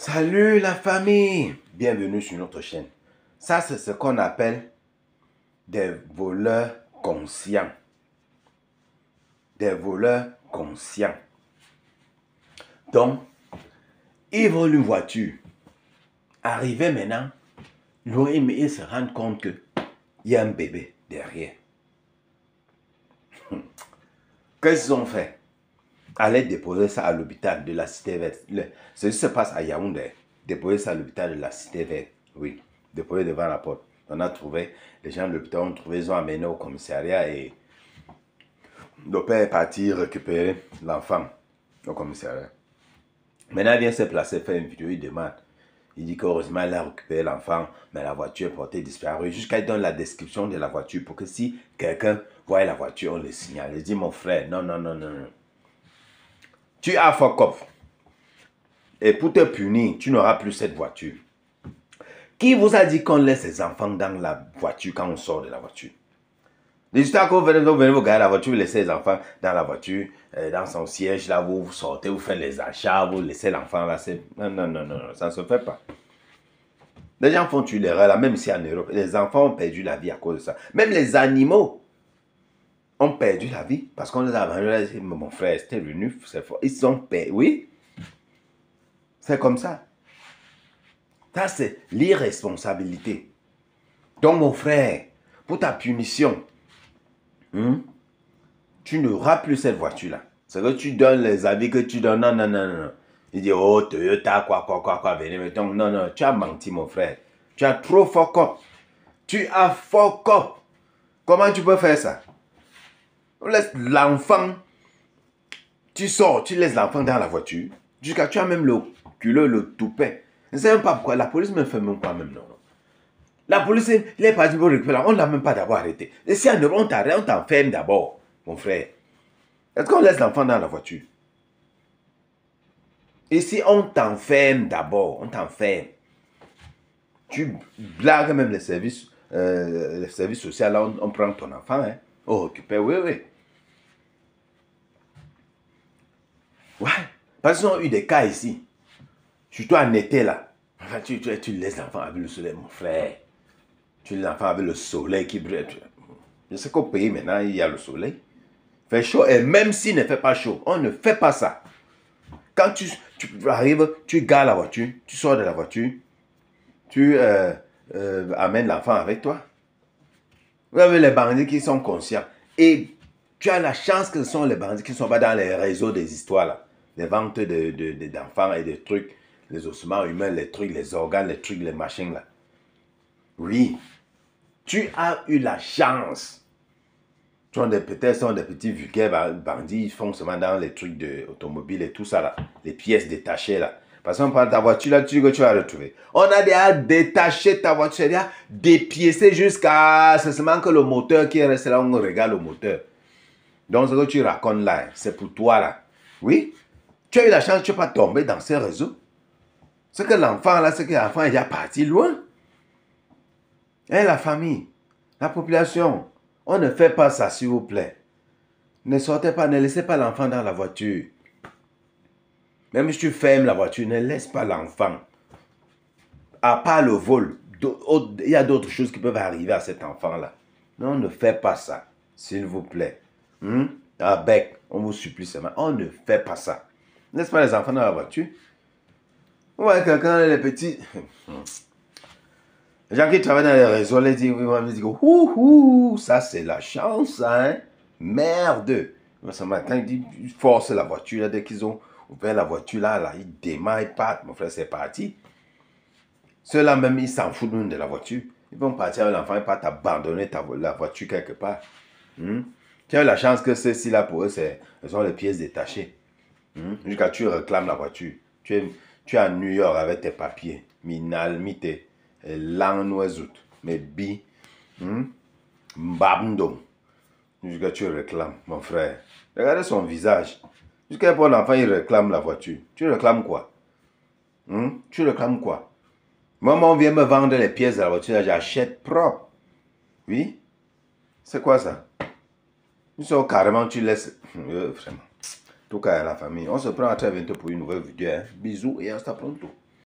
Salut la famille Bienvenue sur notre chaîne. Ça, c'est ce qu'on appelle des voleurs conscients. Des voleurs conscients. Donc, ils volent une voiture. Arrivé maintenant, ils se rendent compte qu'il y a un bébé derrière. Qu'est-ce qu'ils ont fait allez déposer ça à l'hôpital de la Cité Verte. Ce qui se passe à Yaoundé, déposer ça à l'hôpital de la Cité Verte. Oui, déposer devant la porte. On a trouvé, les gens de l'hôpital ont trouvé, ils ont amené au commissariat et le père est parti récupérer l'enfant au commissariat. Maintenant, il vient se placer, faire une vidéo, il demande. Il dit qu'heureusement, elle a récupéré l'enfant, mais la voiture est portée disparue. Jusqu'à il donne la description de la voiture pour que si quelqu'un voit la voiture, on le signale. Il dit, mon frère, non, non, non, non, non. Tu as fuck Et pour te punir, tu n'auras plus cette voiture. Qui vous a dit qu'on laisse ses enfants dans la voiture quand on sort de la voiture les que vous venez, vous garder la voiture, vous laissez les enfants dans la voiture, euh, dans son siège, là, vous, sortez, vous faites les achats, vous laissez l'enfant là. Non, non, non, non, ça ne se fait pas. Les gens font une erreur là, même si en Europe, les enfants ont perdu la vie à cause de ça. Même les animaux ont perdu la vie parce qu'on les a abandonnés. mon frère, c'était venu, c'est Ils sont perdu. Oui, c'est comme ça. Ça, c'est l'irresponsabilité. Donc, mon frère, pour ta punition, hmm, tu n'auras plus cette voiture-là. C'est que tu donnes les avis que tu donnes. Non, non, non, non. Il dit, oh, Toyota, quoi, quoi, quoi, quoi, venez, donc Non, non, tu as menti, mon frère. Tu as trop fort Tu as fort up. Comment tu peux faire ça? On laisse l'enfant. Tu sors, tu laisses l'enfant dans la voiture. Jusqu'à tu as même le culot, le toupet. Je ne sais même pas pourquoi. La police ne fait même pas même non. La police, les pas pour récupérer. On ne l'a même pas d'abord arrêté. Et si on t'arrête, on t'enferme d'abord, mon frère. Est-ce qu'on laisse l'enfant dans la voiture Et si on t'enferme d'abord, on t'enferme. Tu blagues même les services, euh, les services sociaux, là, on, prend ton enfant, hein. Oh, récupère, oui, oui. Parce qu'ils ont eu des cas ici. Surtout en été, là. tu, laisses l'enfant avec le soleil, mon frère. Tu laisses l'enfant avec le soleil qui brille. Je sais qu'au pays, maintenant, il y a le soleil. Il fait chaud, et même s'il ne fait pas chaud, on ne fait pas ça. Quand tu, arrives, tu gardes la voiture, tu sors de la voiture, tu euh, euh, amènes l'enfant avec toi. Vous avez les bandits qui sont conscients. Et tu as la chance que ce sont les bandits qui ne sont pas dans les réseaux des histoires là les ventes d'enfants de, de, et des trucs, les ossements humains, les trucs, les organes, les trucs, les machines là. Oui, tu as eu la chance. Peut-être sont des petits vulgaires bandits, ils font seulement dans les trucs de d'automobile et tout ça là, les pièces détachées là. Parce qu'on parle ta voiture là, tu que tu vas retrouver. On a déjà détaché ta voiture, déjà dépiécé jusqu'à. C'est seulement que le moteur qui est resté là, on regarde le moteur. Donc ce que tu racontes là, c'est pour toi là. Oui, tu as eu la chance, tu n'es pas tombé dans ces réseaux. Ce que l'enfant là, c'est que l'enfant est déjà parti loin. Et hein, la famille, la population, on ne fait pas ça, s'il vous plaît. Ne sortez pas, ne laissez pas l'enfant dans la voiture. Même si tu fermes la voiture, ne laisse pas l'enfant. À part le vol, il y a d'autres choses qui peuvent arriver à cet enfant-là. Non, ne fait pas ça, s'il vous plaît. ah Avec, on vous supplie seulement, on ne fait pas ça. N'est-ce pas les enfants dans la voiture Vous voyez quelqu'un, les petits. Les gens qui travaillent dans les réseaux, disent, ils disent, ouh, ouh, ça c'est la chance, hein. Merde. Ce matin, ils forcent la voiture, dès qu'ils ont ouvert la voiture, là, là, ils démarrent, ils partent. Mon frère, c'est parti. Ceux-là même, ils s'en foutent de la voiture. Ils vont partir avec l'enfant, ils partent abandonner la voiture quelque part. Hmm? Tu as la chance que ceux-ci là, pour eux, ils ont les pièces détachées. Jusqu'à hmm? tu réclames la voiture. Tu es, tu à New York avec tes papiers. Minal, mite, eh, langnoisout, mais bi, hmm? mbabndo. Jusqu'à tu réclames, mon frère. Regardez son visage. Jusqu'à bon enfant, il réclame la voiture. Tu réclames quoi hmm? Tu réclames quoi Maman vient me vendre les pièces de la voiture, j'achète propre. Oui C'est quoi ça Ils sont carrément, tu laisses. Euh, vraiment tout cas la famille. On se prend à très bientôt pour une nouvelle vidéo. Hein. Bisous et hasta pronto.